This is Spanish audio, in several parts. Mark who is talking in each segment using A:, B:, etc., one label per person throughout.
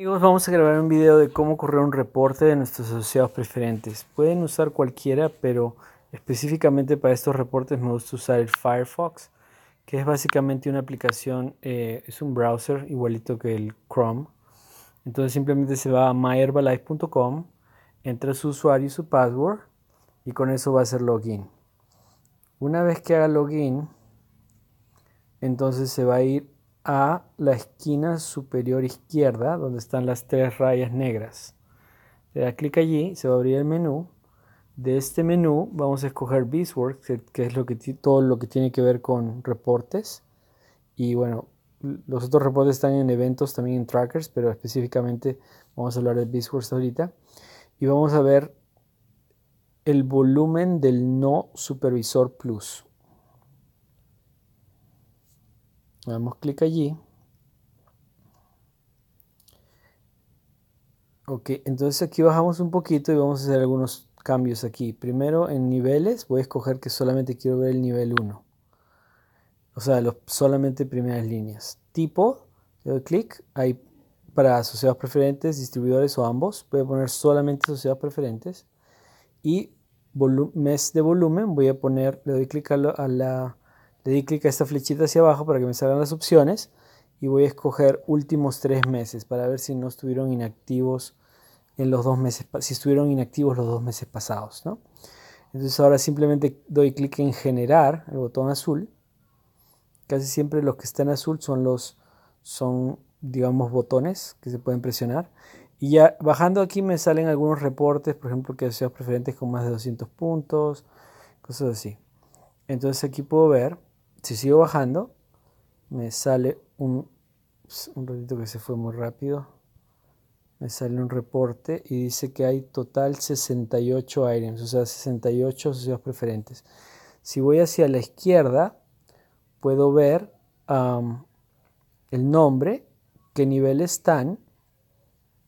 A: Amigos, vamos a grabar un video de cómo correr un reporte de nuestros asociados preferentes. Pueden usar cualquiera, pero específicamente para estos reportes me gusta usar el Firefox, que es básicamente una aplicación, eh, es un browser igualito que el Chrome. Entonces simplemente se va a myherbalife.com, entra su usuario y su password y con eso va a hacer login. Una vez que haga login, entonces se va a ir a la esquina superior izquierda donde están las tres rayas negras. Le da clic allí, se va a abrir el menú. De este menú vamos a escoger BizWorks que, es lo que todo lo que tiene que ver con reportes. Y bueno, los otros reportes están en eventos, también en trackers, pero específicamente vamos a hablar de BizWorks ahorita. Y vamos a ver el volumen del no supervisor plus damos clic allí. Ok, entonces aquí bajamos un poquito y vamos a hacer algunos cambios aquí. Primero en niveles voy a escoger que solamente quiero ver el nivel 1. O sea, los, solamente primeras líneas. Tipo, le doy clic. Hay para asociados preferentes, distribuidores o ambos. Voy a poner solamente asociados preferentes. Y mes de volumen voy a poner, le doy clic a, la, le di clic a esta flechita hacia abajo para que me salgan las opciones y voy a escoger últimos tres meses para ver si no estuvieron inactivos en los dos meses, si estuvieron inactivos los dos meses pasados, ¿no? Entonces ahora simplemente doy clic en generar, el botón azul. Casi siempre los que están azul son los, son digamos botones que se pueden presionar. Y ya bajando aquí me salen algunos reportes, por ejemplo, que sean preferentes con más de 200 puntos, cosas así. Entonces aquí puedo ver si sigo bajando, me sale un, un ratito que se fue muy rápido, me sale un reporte y dice que hay total 68 items, o sea, 68 asociados preferentes. Si voy hacia la izquierda, puedo ver el nombre, qué nivel están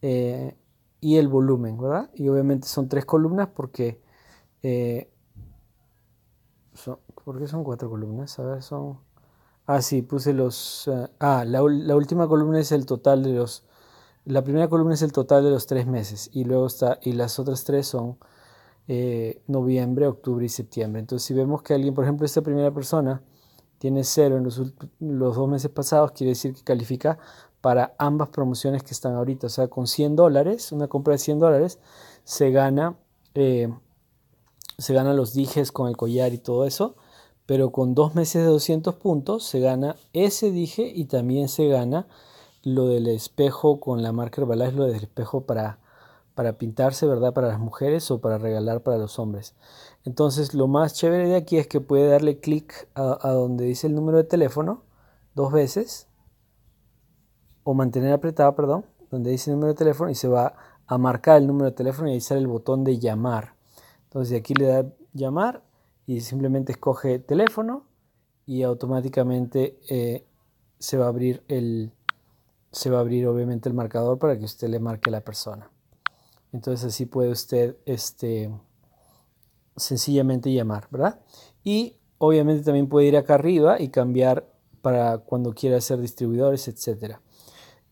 A: eh, y el volumen, ¿verdad? Y obviamente son tres columnas porque eh, ¿Por qué son cuatro columnas? A ver, son... Ah, sí, puse los... Eh, ah, la, última columna es el total de los... La primera columna es el total de los tres meses y luego está... Y las otras tres son eh, noviembre, octubre y septiembre. Entonces, si vemos que alguien, por ejemplo, esta primera persona tiene cero en los, dos meses pasados, quiere decir que califica para ambas promociones que están ahorita. O sea, con 100 dólares, una compra de 100 dólares, se gana... Eh, se gana los dijes con el collar y todo eso, pero con dos meses de 200 puntos se gana ese dije y también se gana lo del espejo con la marca Herbalife, lo del espejo para, para pintarse, ¿verdad? Para las mujeres o para regalar para los hombres. Entonces lo más chévere de aquí es que puede darle clic a, a donde dice el número de teléfono dos veces o mantener apretado, perdón, donde dice el número de teléfono y se va a marcar el número de teléfono y ahí sale el botón de llamar. Entonces aquí le da llamar y simplemente escoge teléfono y automáticamente eh, se va a abrir el se va a abrir obviamente el marcador para que usted le marque a la persona. Entonces así puede usted este, sencillamente llamar, ¿verdad? Y obviamente también puede ir acá arriba y cambiar para cuando quiera ser distribuidores, etc.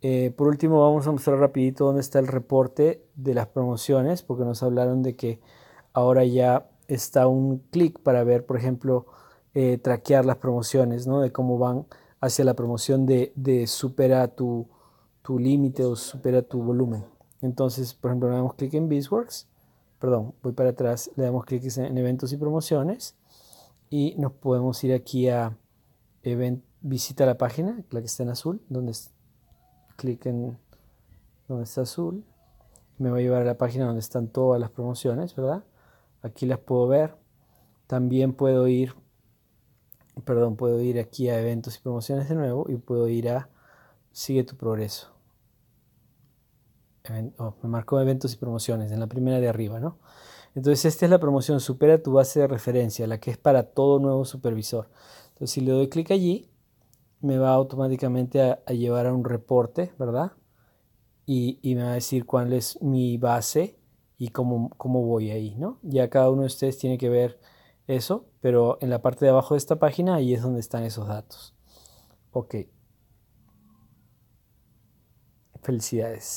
A: Eh, por último, vamos a mostrar rapidito dónde está el reporte de las promociones, porque nos hablaron de que ahora ya está un clic para ver, por ejemplo, eh, traquear las promociones, ¿no? De cómo van hacia la promoción de, supera tu, límite o supera tu volumen. Entonces, por ejemplo, le damos clic en Bizworks, perdón, voy para atrás, le damos clic en eventos y promociones y nos podemos ir aquí a event, visita la página, la que está en azul, donde es, clic en donde está azul, me va a llevar a la página donde están todas las promociones, ¿verdad? Aquí las puedo ver. También puedo ir, perdón, puedo ir aquí a eventos y promociones de nuevo y puedo ir a sigue tu progreso. Oh, me marcó eventos y promociones en la primera de arriba, ¿no? Entonces esta es la promoción, supera tu base de referencia, la que es para todo nuevo supervisor. Entonces si le doy clic allí, me va automáticamente a, llevar a un reporte, ¿verdad? y, me va a decir cuál es mi base y cómo, voy ahí, ¿no? Ya cada uno de ustedes tiene que ver eso, pero en la parte de abajo de esta página ahí es donde están esos datos. Ok. Felicidades.